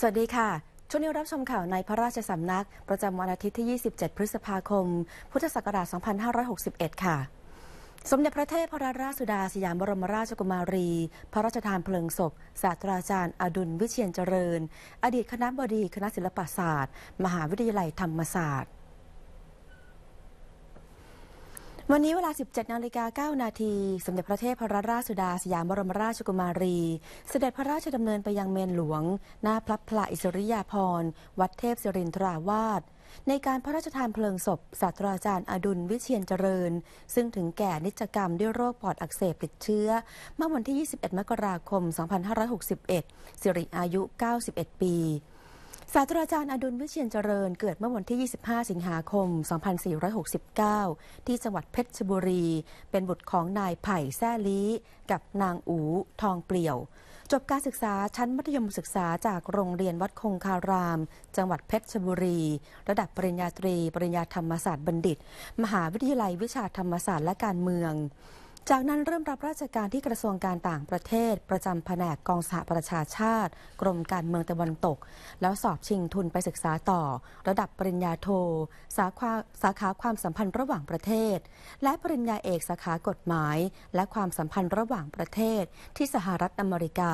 สวัสดีค่ะช่วงนี้รับชมข่าวในพระราชสำนัก ประจำวันอาทิตย์ที่ 27 พฤษภาคม พุทธศักราช 2561 ค่ะ สมเด็จพระเทพรราชสุดาสยามบรมราชกุมารี พระราชทานเพลิงศพ ศาสตราจารย์ อดุลวิเชียนเจริญ อดีตคณะบดีคณะศิลปศาสตร์ มหาวิทยาลัยธรรมศาสตร์วันนี้เวลา 17นาฬิกา9นาทีสมเด็จพระเทพรัตนราชสุดาสยามบรมราชกุมารี เสด็จพระราชดำเนินไปยังเมนหลวง หน้าพระพลาอิสริยาภรณ์ วัดเทพสิรินทราวาสในการพระราชทานเพลิงศพศาสตราจารย์อดุลวิเชียนเจริญ ซึ่งถึงแก่นิจกรรมด้วยโรคปอดอักเสบติดเชื้อ เมื่อวันที่ 21มกราคม2561สิริอายุ 91 ปีศาสตราจารย์อดุลวิเชียนเจริญเกิดเมื่อวันที่ 25 สิงหาคม 2469 ที่จังหวัดเพชรบุรี เป็นบุตรของนายไผ่แซ่ลีกับนางอูทองเปลี่ยว จบการศึกษาชั้นมัธยมศึกษาจากโรงเรียนวัดคงคาราม จังหวัดเพชรบุรี ระดับปริญญาตรีปริญญาธรรมศาสตร์บัณฑิต มหาวิทยาลัยวิชาธรรมศาสตร์และการเมืองจากนั้นเริ่มรับราชการที่กระทรวงการต่างประเทศ ประจำแผนกกองสหประชาชาติกรมการเมืองตะวันตก แล้วสอบชิงทุนไปศึกษาต่อ ระดับปริญญาโทสาขาสาขาความสัมพันธ์ระหว่างประเทศ และปริญญาเอกสาขากฎหมาย และความสัมพันธ์ระหว่างประเทศที่สหรัฐอเมริกา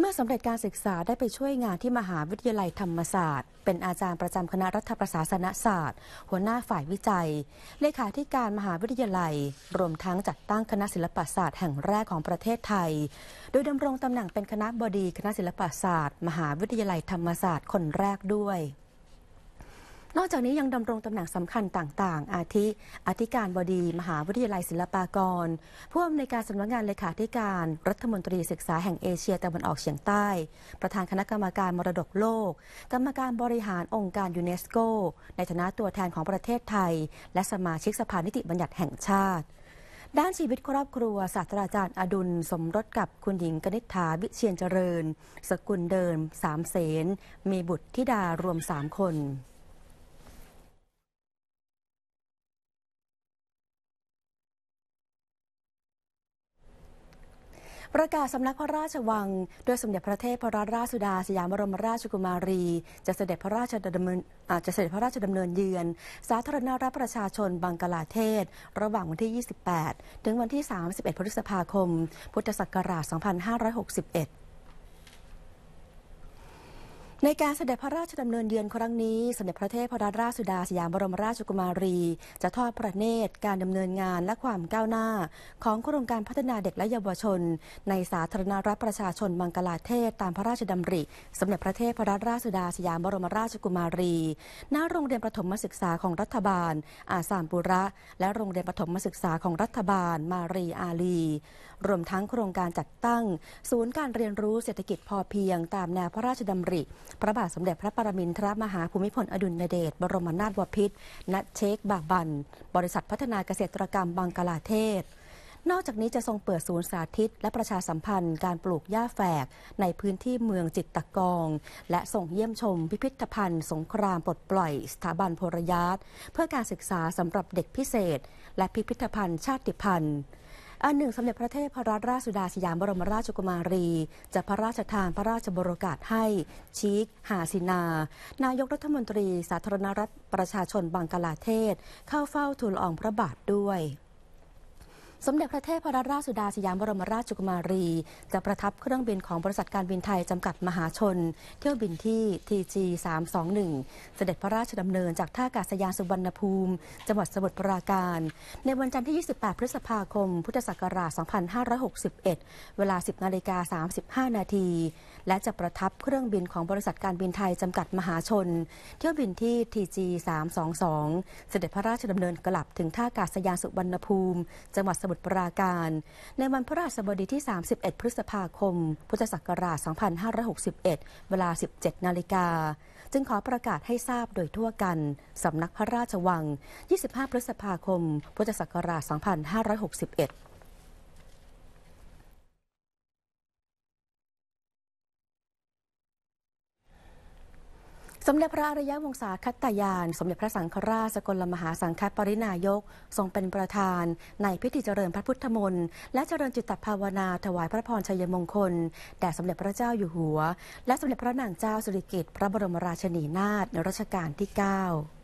เมื่อสำเร็จการศึกษาได้ไปช่วยงานที่มหาวิทยาลัยธรรมศาสตร์ เป็นอาจารย์ประจำคณะรัฐประศาสนศาสตร์ หัวหน้าฝ่ายวิจัย เลขาธิการมหาวิทยาลัย รวมทั้งจัดตั้งคณะศิลปศาสตร์แห่งแรกของประเทศไทย โดยดำรงตำแหน่งเป็นคณะบดีคณะศิลปศาสตร์ มหาวิทยาลัยธรรมศาสตร์คนแรกด้วยนอกจากนี้ยังดำรงตำแหน่งสำคัญต่างๆ อาทิ อธิการบดีมหาวิทยาลัยศิลปากร ผู้อำนวยการสำนักงานเลขาธิการรัฐมนตรีศึกษาแห่งเอเชียตะวันออกเฉียงใต้ ประธานคณะกรรมการมรดกโลก กรรมการบริหารองค์การยูเนสโกในฐานะตัวแทนของประเทศไทย และสมาชิกสภานิติบัญญัติแห่งชาติ ด้านชีวิตครอบครัว ศาสตราจารย์อดุล สมรสกับคุณหญิงกนิษฐาวิเชียนเจริญ สกุลเดินสามเสน มีบุตรธิดารวมสามคนประกาศสำนักพระราชวังโดยสมเด็จพระเทพรัตนราชสุดาสยามบรมราชกุมารี จะเสด็จพระราชดำเนินจะเสด็จพระราชดำเนินเยือน สาธารณรัฐประชาชนบังกลาเทศ ระหว่างวันที่ 28 ถึงวันที่ 31 พฤษภาคม พุทธศักราช 2561ในการเสด็จพระราชดำเนินเยือนครั้งนี้สมเด็จพระเทพรัตนราชสุดาสยามบรมราชกุมารี จะทอดพระเนตรการดำเนินงานและความก้าวหน้าของโครงการพัฒนาเด็กและเยาวชนในสาธารณรัฐประชาชนบังกลาเทศตามพระราชดำริสมเด็จพระเทพรัตนราชสุดาสยามบรมราชกุมารีณโรงเรียนประถมศึกษาของรัฐบาล อาสามปุระ และโรงเรียนประถมศึกษาของรัฐบาลมารีอาลี รวมทั้งโครงการจัดตั้งศูนย์การเรียนรู้เศรษฐกิจพอเพียงตามแนวพระราชดำริพระบาทสมเด็จพระปรมินทรมหาภูมิพลอดุลยเดชบรมนาถบพิตรณเชคบาบัน บริษัทพัฒนาเกษตรกรรมบังกลาเทศ นอกจากนี้จะทรงเปิดศูนย์สาธิตและประชาสัมพันธ์การปลูกหญ้าแฝกในพื้นที่เมืองจิตตะกอง และส่งเยี่ยมชมพิพิธภัณฑ์สงครามปลดปล่อยสถาบันพลยาตเพื่อการศึกษาสำหรับเด็กพิเศษ และพิพิธภัณฑ์ชาติพันธุ์อันหนึ่งสมเด็จพระเทพรัตนราชสุดาสยามบรมราชกุมารี จะพระราชทานพระราชบรกาศให้ ชีกหาสินา นายกรัฐมนตรี สาธารณรัฐประชาชนบังกลาเทศ เข้าเฝ้าทูลอองพระบาทด้วยสมเด็จพระเทพรัตนราชสุดาสยามบรมราชกุมารี จะประทับเครื่องบินของบริษัทการบินไทยจำกัดมหาชน เที่ยวบินที่ TG 321เสด็จพระราชดำเนินจากท่าอากาศยานสุวรรณภูมิจังหวัดสมุทรปราการ ในวันจันทร์ที่ 28 พฤษภาคม พุทธศักราช2561 เวลา 10นาฬิกา35 นาที และจะประทับเครื่องบินของบริษัทการบินไทยจำกัดมหาชนเที่ยวบินที่ TG 322เสด็จพระราชดำเนินกลับถึงท่าอากาศยานสุวรรณภูมิจังหวัดสมุทรปราการในวันพระราชบดีที่ 31 พฤษภาคม พุทธศักราช 2561 เวลา 17นาฬิกา จึงขอประกาศให้ทราบโดยทั่วกัน สำนักพระราชวัง 25 พฤษภาคม พุทธศักราช 2561สมเด็จพระอริยวงศาคตยาน สมเด็จพระสังฆราชสกลมหาสังฆปรินายก ทรงเป็นประธานในพิธีเจริญพระพุทธมนต์และเจริญจิตตภาวนาถวายพระพรชัยมงคลแด่สมเด็จพระเจ้าอยู่หัวและสมเด็จพระนางเจ้าสุริกิติ์พระบรมราชินีนาถในรัชกาลที่ 9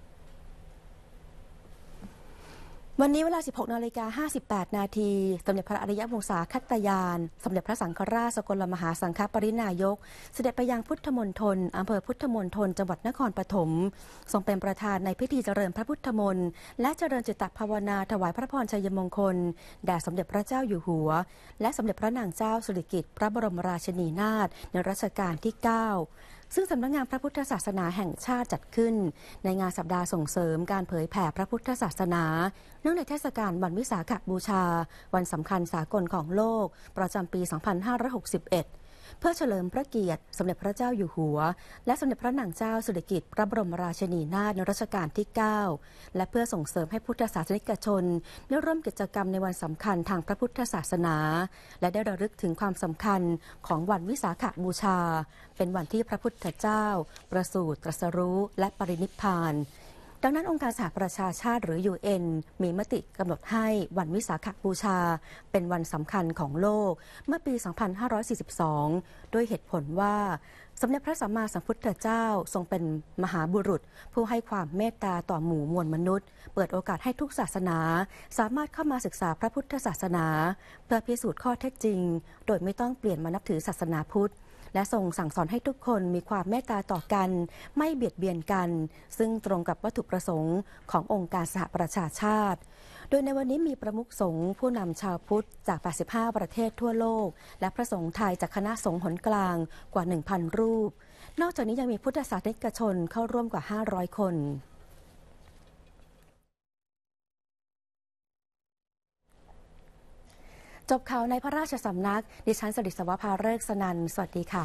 วันนี้เวลา 16นาฬิกา58นาทีสมเด็จพระอริยวงศาคัตยาน สมเด็จพระสังฆราชสกลมหาสังฆปรินายก เสด็จไปยังพุทธมณฑลอำเภอพุทธมณฑลจังหวัดนครปฐมทรงเป็นประธานในพิธีเจริญพระพุทธมนต์และเจริญจิตตภาวนาถวายพระพรชัยมงคล แด่สมเด็จพระเจ้าอยู่หัว และสมเด็จพระนางเจ้าสุริกิติ์พระบรมราชินีนาถในรัชกาลที่ 9ซึ่งสำนักงงานพระพุทธศาสนาแห่งชาติจัดขึ้น ในงานสัปดาห์ส่งเสริมการเผยแผ่พระพุทธศาสนา เนื่องในเทศกาลวันวิสาขบูชา วันสำคัญสากลของโลก ประจำปี 2561เพื่อเฉลิมพระเกียรติสมเด็จพระเจ้าอยู่หัว และสมเด็จพระนางเจ้าสุริกิติ์พระบรมราชินีนาถในรัชกาลที่9และเพื่อส่งเสริมให้พุทธศาสนิกชนได้ร่วมกิจกรรมในวันสำคัญทางพระพุทธศาสนา และได้ระลึกถึงความสำคัญของวันวิสาขบูชา เป็นวันที่พระพุทธเจ้า ประสูติตรัสรู้และปรินิพพานดังนั้น องค์การสหประชาชาติหรือ UN มีมติกำหนดให้วันวิสาขบูชาเป็นวันสำคัญของโลก เมื่อปี 2542 ด้วยเหตุผลว่าสมเด็จพระสัมมาสัมพุทธเจ้าทรงเป็นมหาบุรุษ ผู้ให้ความเมตตาต่อหมู่มวลมนุษย์ เปิดโอกาสให้ทุกศาสนาสามารถเข้ามาศึกษาพระพุทธศาสนา เพื่อพิสูจน์ข้อเท็จจริง โดยไม่ต้องเปลี่ยนมานับถือศาสนาพุทธและทรงสั่งสอนให้ทุกคนมีความเมตตาต่อกัน ไม่เบียดเบียนกัน ซึ่งตรงกับวัตถุประสงค์ขององค์การสหประชาชาติ โดยในวันนี้มีประมุขสงฆ์ผู้นำชาวพุทธจาก 85 ประเทศทั่วโลก และพระสงฆ์ไทยจากคณะสงฆ์หนกลางกว่า 1,000 รูป นอกจากนี้ยังมีพุทธศาสนิกชนเข้าร่วมกว่า 500 คนจบข่าวในพระราชสำนักดิฉันสริศวภาเริกสนัน สวัสดีค่ะ